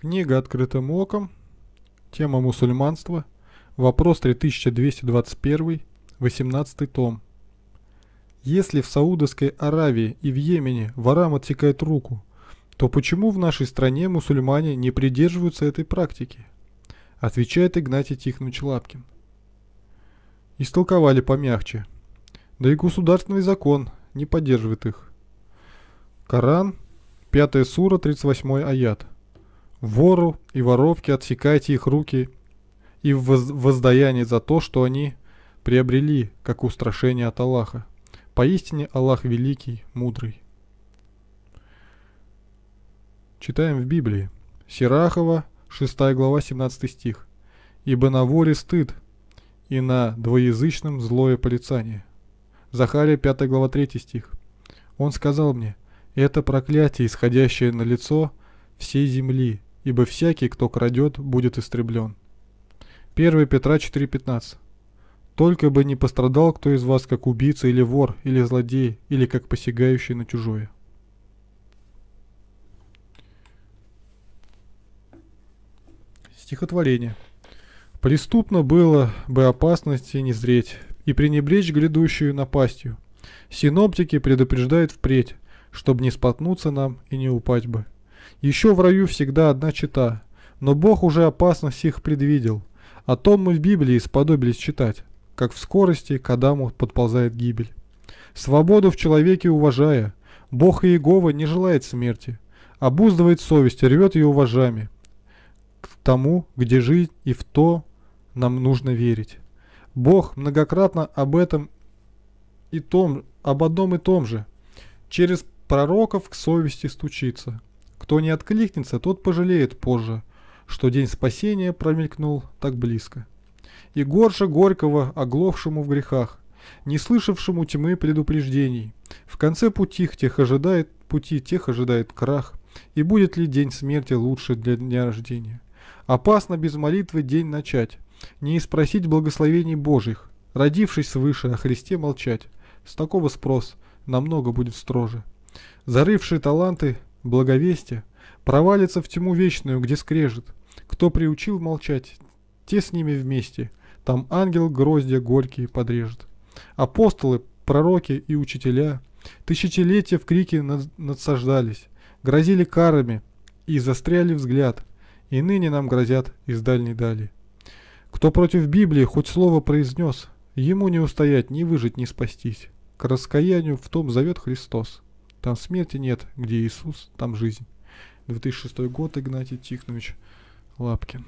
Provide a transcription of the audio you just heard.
Книга «Открытым оком», тема «Мусульманство», вопрос 3221, 18 том. Если в Саудовской Аравии и в Йемене ворам отсекают руку, то почему в нашей стране мусульмане не придерживаются этой практики? Отвечает Игнатий Тихонович Лапкин. Истолковали помягче. Да и государственный закон не поддерживает их. Коран, 5 сура, 38 аят – Вору и воровке отсекайте их руки и в воздаяние за то, что они приобрели, как устрашение от Аллаха. Поистине Аллах великий, мудрый. Читаем в Библии. Сирахова, 6 глава, 17 стих. «Ибо на воре стыд, и на двоязычном злое полицание. Захария, 5 глава, 3 стих. «Он сказал мне, это проклятие, исходящее на лицо всей земли, ибо всякий, кто крадет, будет истреблен. 1 Петра 4.15 «Только бы не пострадал кто из вас как убийца или вор, или злодей, или как посягающий на чужое». Стихотворение. Преступно было бы опасности не зреть и пренебречь грядущую напастью. Синоптики предупреждают впредь, чтобы не споткнуться нам и не упасть бы. Еще в раю всегда одна чита, но Бог уже опасность их предвидел. О том мы в Библии сподобились читать, как в скорости к Адаму подползает гибель. Свободу в человеке уважая, Бог Иегова не желает смерти, обуздывает совесть, рвет ее уважами. К тому, где жить и в то нам нужно верить. Бог многократно об этом и том, об одном и том же, через пророков к совести стучится – кто не откликнется, тот пожалеет позже, что день спасения промелькнул так близко. И горше горького, оглохшему в грехах, не слышавшему тьмы предупреждений. В конце пути тех ожидает, пути тех ожидает крах, и будет ли день смерти лучше для дня рождения. Опасно без молитвы день начать, не испросить благословений Божьих, родившись свыше, о Христе молчать. С такого спрос намного будет строже. Зарывшие таланты благовестия, провалится в тьму вечную, где скрежет. Кто приучил молчать, те с ними вместе, там ангел гроздья горькие подрежет. Апостолы, пророки и учителя тысячелетия в крике надсаждались, грозили карами и застряли взгляд, и ныне нам грозят из дальней дали. Кто против Библии хоть слово произнес, ему не устоять, ни выжить, ни спастись. К раскаянию в том зовет Христос. Там смерти нет, где Иисус, там жизнь. 2006 год, Игнатий Тихонович Лапкин.